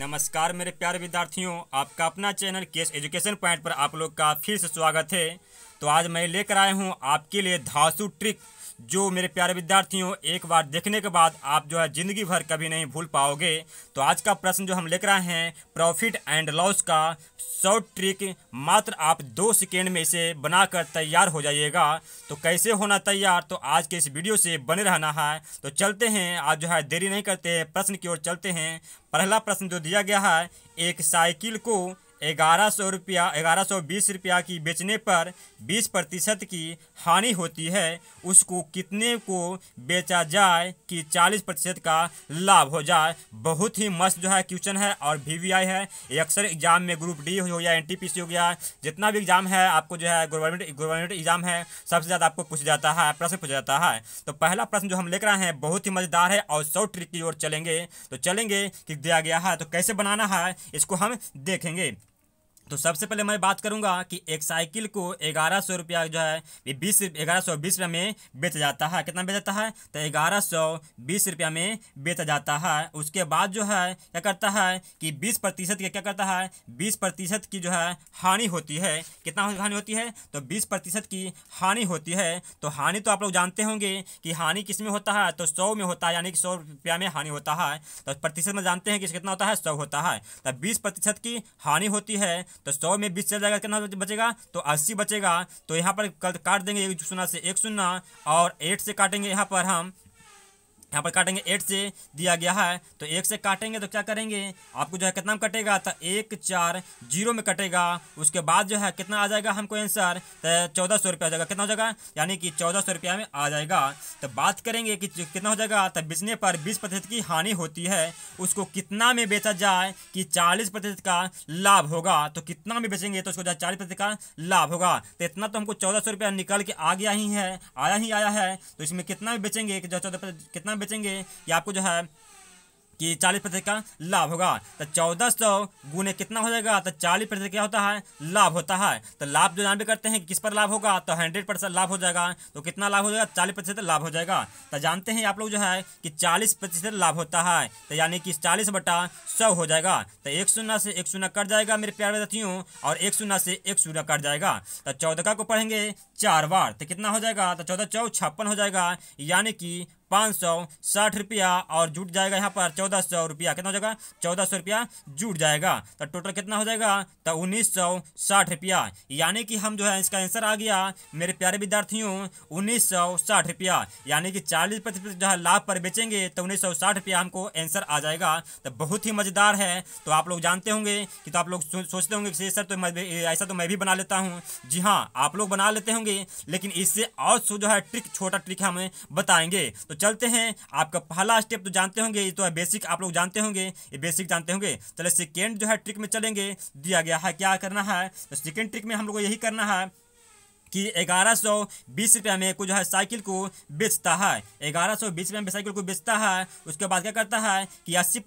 नमस्कार मेरे प्यारे विद्यार्थियों आपका अपना चैनल केस एजुकेशन पॉइंट पर आप लोग का फिर से स्वागत है तो आज मैं लेकर आया हूँ आपके लिए धासु ट्रिक जो मेरे प्यारे विद्यार्थियों एक बार देखने के बाद आप जो है ज़िंदगी भर कभी नहीं भूल पाओगे तो आज का प्रश्न जो हम लिख रहे हैं प्रॉफिट एंड लॉस का शॉर्ट ट्रिक मात्र आप दो सेकेंड में इसे बनाकर तैयार हो जाइएगा तो कैसे होना तैयार तो आज के इस वीडियो से बने रहना है तो चलते हैं आज जो है देरी नहीं करते प्रश्न की ओर चलते हैं पहला प्रश्न जो दिया गया है एक साइकिल को ग्यारह सौ रुपया ग्यारह सौ बीस रुपया की बेचने पर बीस प्रतिशत की हानि होती है उसको कितने को बेचा जाए कि चालीस प्रतिशत का लाभ हो जाए बहुत ही मस्त जो है क्वेश्चन है और वी वी आई है ये अक्सर एग्जाम में ग्रुप डी हो गया एन टी पी सी हो गया जितना भी एग्जाम है आपको जो है गवर्नमेंट गवर्नमेंट एग्जाम है सबसे ज़्यादा आपको पूछा जाता है प्रश्न पूछा जाता है तो पहला प्रश्न जो हम लेकर आए हैं बहुत ही मज़ेदार है और सौ ट्रिक की ओर चलेंगे तो चलेंगे कि दिया गया है तो कैसे बनाना है इसको हम देखेंगे तो सबसे पहले मैं बात करूंगा कि एक साइकिल को ग्यारह सौ रुपया जो है बीस ग्यारह सौ बीस रुपया में बेचा जाता है कितना बेचा जाता है तो ग्यारह सौ बीस रुपया में बेचा जाता है उसके बाद जो है क्या करता है कि बीस प्रतिशत का क्या करता है बीस प्रतिशत की जो है हानि होती है कितना हानि होती है तो बीस प्रतिशत की हानि होती है तो हानि तो आप लोग जानते होंगे कि हानि किस में होता है तो सौ में होता है यानी कि सौ रुपया में हानि होता है तो प्रतिशत में जानते हैं कि कितना होता है सौ होता है तो बीस प्रतिशत की हानि होती है तो सौ में बीस चल जाएगा कितना बचेगा तो अस्सी बचेगा तो यहाँ पर काट देंगे एक शून्य से एक शून्य और एट से काटेंगे यहाँ पर हम यहाँ पर काटेंगे एट से दिया गया है तो एक से काटेंगे तो क्या करेंगे आपको जो है कितना में कटेगा तो एक चार जीरो में कटेगा उसके बाद जो है कितना आ जाएगा हमको आंसर तो चौदह सौ रुपया आ जाएगा कितना हो जाएगा यानी कि चौदह सौ रुपया में आ जाएगा तो बात करेंगे कि कितना हो जाएगा तो बेचने पर बीस प्रतिशत की हानि होती है उसको कितना में बेचा जाए कि चालीस प्रतिशत का लाभ होगा तो कितना में बेचेंगे तो उसको जो चालीस प्रतिशत का लाभ होगा तो इतना तो हमको चौदह सौ रुपया निकल के आ गया ही है आया ही आया है तो इसमें कितना में बेचेंगे कि जो चौदह कितना बेचेंगे या आपको जो है कि चालीस प्रतिशत का लाभ होगा तो चौदह सौ गुने कितना हो जाएगा तो चालीस प्रतिशत क्या होता है लाभ होता है तो लाभ जो जान भी करते हैं कि किस पर लाभ होगा तो हंड्रेड परसेंट लाभ हो जाएगा तो कितना लाभ हो जाएगा चालीस प्रतिशत लाभ हो जाएगा तो जानते हैं आप लोग जो है कि चालीस प्रतिशत लाभ होता है तो यानी कि चालीस बटा सौ हो जाएगा तो एक शून्य से एक शून्य कट जाएगा मेरे प्यारे साथियों और एक शून्य से एक शून्य कट जाएगा तो चौदह का को पढ़ेंगे चार बार तो कितना हो जाएगा तो चौदह चौ छप्पन हो जाएगा यानी कि पाँच सौ साठ रुपया और जुट जाएगा यहाँ पर चौदह सौ रुपया कितना हो जाएगा चौदह सौ रुपया जुट जाएगा तो टोटल कितना हो जाएगा तो उन्नीस सौ साठ रुपया यानी कि हम जो है इसका आंसर आ गया मेरे प्यारे विद्यार्थियों उन्नीस सौ साठ रुपया यानी कि चालीस प्रतिशत जो है लाभ पर बेचेंगे तो उन्नीस सौ साठ रुपया हमको आंसर आ जाएगा तो बहुत ही मज़ेदार है तो आप लोग जानते होंगे कि तो आप लोग सोचते होंगे कि सर तो मैं ऐसा तो मैं भी बना लेता हूँ जी हाँ आप लोग बना लेते होंगे लेकिन इससे और जो है ट्रिक छोटा ट्रिक हमें बताएंगे तो चलते हैं आपका पहला स्टेप तो जानते होंगे ये तो है बेसिक आप लोग जानते होंगे ये बेसिक जानते होंगे चले तो सेकेंड जो है ट्रिक में चलेंगे दिया गया है क्या करना है तो सेकेंड ट्रिक में हम लोग को यही करना है कि ग्यारह सौ बीस रुपये में कुछ जो है साइकिल को बेचता है ग्यारह सौ बीस रुपये में साइकिल को बेचता है उसके बाद क्या करता है कि अस्सी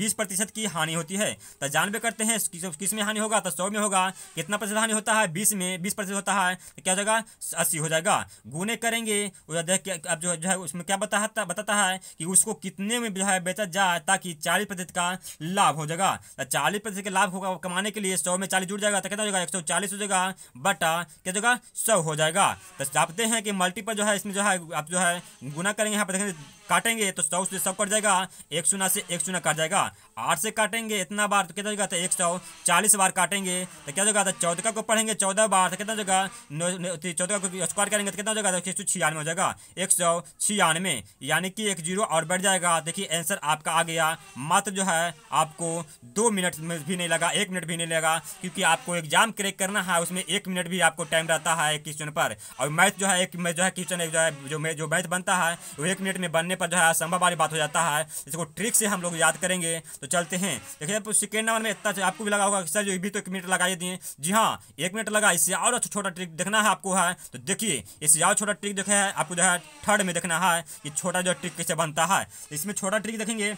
बीस प्रतिशत की हानि होती है तो जानबे करते हैं किस में हानि होगा तो सौ में होगा कितना प्रतिशत हानि होता है बीस में बीस प्रतिशत होता है तो क्या हो जाएगा अस्सी हो जाएगा गुने करेंगे अब जो है उसमें क्या बताता बताता है कि उसको कितने में जो है बेचा जाए ताकि चालीस प्रतिशत का लाभ हो जाएगा तो चालीस प्रतिशत का लाभ होगा कमाने के लिए सौ में चालीस जुड़ जाएगा तो कितना हो जाएगा एक सौ चालीस हो जाएगा बटा क्या होगा सौ हो जाएगा तो चाहते हैं कि मल्टीपल जो है इसमें जो है आप जो है गुना करेंगे यहाँ पर देखेंगे काटेंगे तो सौ से सौ कट जाएगा एक सुना से एक सुना कट जाएगा आठ से काटेंगे इतना बार तो कितना होगा तो एक सौ चालीस बार काटेंगे तो क्या होगा तो चौदह को पढ़ेंगे चौदह बार तो कितना जगह चौदह को स्क्वायर करेंगे तो कितना जगह तो एक सौ छियानवे हो जाएगा एक सौ छियानवे यानी कि एक जीरो और बैठ जाएगा देखिए आंसर आपका आ गया मात्र जो है आपको दो मिनट में भी नहीं लगा एक मिनट भी नहीं लगा क्योंकि आपको एग्जाम क्रैक करना है उसमें एक मिनट भी आपको टाइम रहता है क्वेश्चन पर और मैथ जो है एक जो है क्वेश्चन जो है जो मैथ बनता है वो एक मिनट में बनने पर जो है असंभव वाली बात हो जाता है इसको ट्रिक से हम लोग याद करेंगे तो चलते हैं देखिए सेकेंड नंबर में इतना आपको भी लगा होगा सर जो भी तो एक मिनट लगा दिए जी हाँ एक मिनट लगा इससे और अच्छा छोटा ट्रिक देखना है आपको है तो देखिए इससे और छोटा ट्रिक देखे है आपको जो है थर्ड में देखना है कि छोटा जो ट्रिक कैसे बनता है इसमें छोटा ट्रिक देखेंगे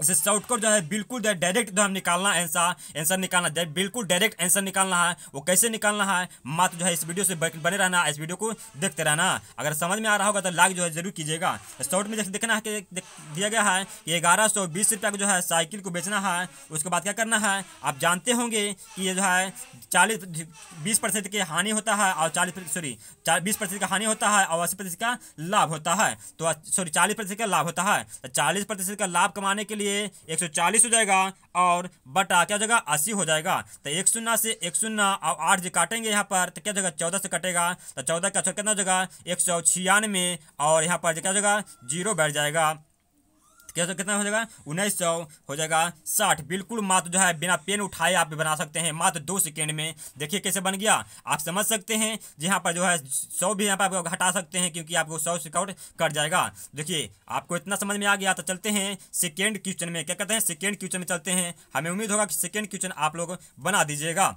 इसे शॉर्टकट जो है बिल्कुल जो है डायरेक्ट जो हम निकालना आंसर आंसर निकालना है बिल्कुल डायरेक्ट आंसर निकालना है वो कैसे निकालना है मात्र जो है इस वीडियो से बने रहना इस वीडियो को देखते रहना अगर समझ में आ रहा होगा तो लाइक जो है जरूर कीजिएगा शॉर्ट में देखना है कि दिया गया है कि ग्यारह सौ बीस रुपया का जो है साइकिल को बेचना है उसके बाद क्या करना है आप जानते होंगे कि ये जो है चालीस बीस परसेंट की हानि होता है और चालीस सॉरी बीस परसेंट का हानि होता है और अस्सी प्रतिशत का लाभ होता है तो सॉरी चालीस प्रतिशत का लाभ होता है तो चालीस प्रतिशत का लाभ कमाने के लिए लिए चालीस हो जाएगा और बटा क्या जगह अस्सी हो जाएगा तो एक शून्य से एक शून्य और आठ जो काटेंगे यहाँ पर तो क्या जगह चौदह से कटेगा तो चौदह का कितना जगह एक सौ छियानवे और यहाँ पर क्या जगह जीरो बैठ जाएगा क्या कितना हो जाएगा उन्नीस सौ हो जाएगा साठ बिल्कुल मात्र जो है बिना पेन उठाए आप बना सकते हैं मात्र दो सेकेंड में देखिए कैसे बन गया आप समझ सकते हैं यहाँ पर जो है सौ भी यहाँ पर आप घटा सकते हैं क्योंकि आपको सौ सिकाउट कट जाएगा देखिए आपको इतना समझ में आ गया तो चलते हैं सेकेंड क्वेश्चन में क्या कहते हैं सेकेंड क्वेश्चन में चलते हैं हमें उम्मीद होगा कि सेकेंड क्वेश्चन आप लोग बना दीजिएगा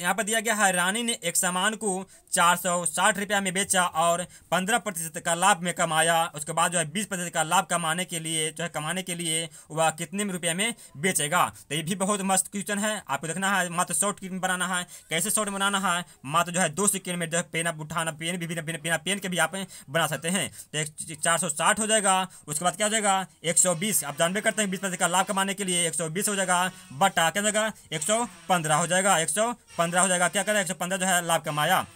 यहाँ पर दिया गया है रानी ने एक सामान को चार सौ साठ रुपया में बेचा और पंद्रह प्रतिशत का लाभ में कमाया उसके बाद जो है बीस प्रतिशत का लाभ कमाने के लिए जो है कमाने के लिए वह कितने में रुपये में बेचेगा तो ये भी बहुत मस्त क्वेश्चन है आपको देखना है मात्र शॉर्ट क्रीम बनाना है कैसे शॉर्ट बनाना है मात्र जो है दो सेकेंड में जो है पेन उठाना पेन भी बिना पेन, के भी आप बना सकते हैं तो एक चार सौ साठ हो जाएगा उसके बाद क्या हो जाएगा एक सौ बीस आप जानबे करते हैं बीस प्रतिशत का लाभ कमाने के लिए एक सौ बीस हो जाएगा बट क्या हो जाएगा एक सौ पंद्रह हो जाएगा एक सौ पंद्रह हो जाएगा क्या करें एक सौ पंद्रह जो है लाभ कमाया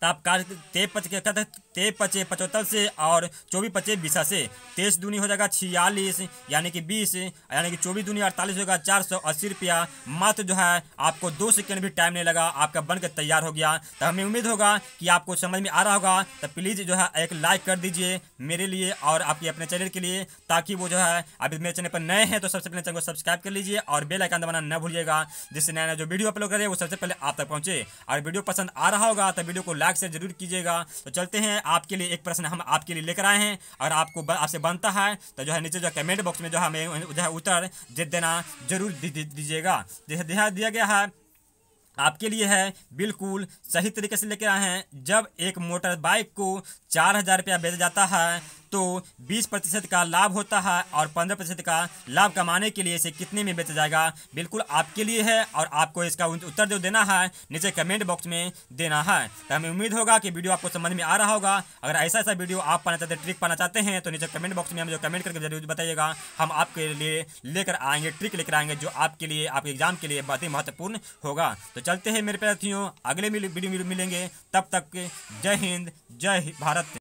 तो आप कार्य ते पच के क्या ते पचे पचहत्तर से और चौबीस पचे बीसा से तेईस दूनी हो जाएगा छियालीस यानी कि बीस यानी कि चौबीस दूनी अड़तालीस होगा चार सौ अस्सी रुपया मात्र जो है आपको दो सेकेंड भी टाइम नहीं लगा आपका बनकर तैयार हो गया तो हमें उम्मीद होगा कि आपको समझ में आ रहा होगा तो प्लीज़ जो है एक लाइक कर दीजिए मेरे लिए और आपके अपने चैनल के लिए ताकि वो जो है अभी मेरे चैनल पर नए हैं तो सबसे पहले चैनल को सब्सक्राइब कर लीजिए और बेल आइकन दबाना न भूलिएगा जिससे नया नया जो वीडियो अपलोड करें वो सबसे पहले आप तक पहुँचे और वीडियो पसंद आ रहा होगा तो वीडियो को लाइक से जरूर कीजिएगा तो चलते हैं आपके लिए एक प्रश्न हम आपके लिए लेकर आए हैं और आपको आपसे बनता है तो जो है नीचे जो कमेंट बॉक्स में जो हमें जो है उत्तर देना जरूर दीजिएगा जैसे दिया गया है आपके लिए है बिल्कुल सही तरीके से लेके आए हैं जब एक मोटर बाइक को चार हज़ार रुपया भेजा जाता है तो 20 प्रतिशत का लाभ होता है और 15 प्रतिशत का लाभ कमाने के लिए इसे कितने में बेचा जाएगा बिल्कुल आपके लिए है और आपको इसका उत्तर जो देना है नीचे कमेंट बॉक्स में देना है तो हमें उम्मीद होगा कि वीडियो आपको समझ में आ रहा होगा अगर ऐसा ऐसा वीडियो आप पाना चाहते ट्रिक पाना चाहते हैं तो नीचे कमेंट बॉक्स में हमें जो कमेंट करके जरूर बताइएगा हम आपके लिए लेकर आएंगे ट्रिक लेकर आएंगे जो आपके लिए आपके एग्जाम के लिए बहुत ही महत्वपूर्ण होगा तो चलते हैं मेरे प्रार्थियों अगले वीडियो मिलेंगे तब तक जय हिंद जय भारत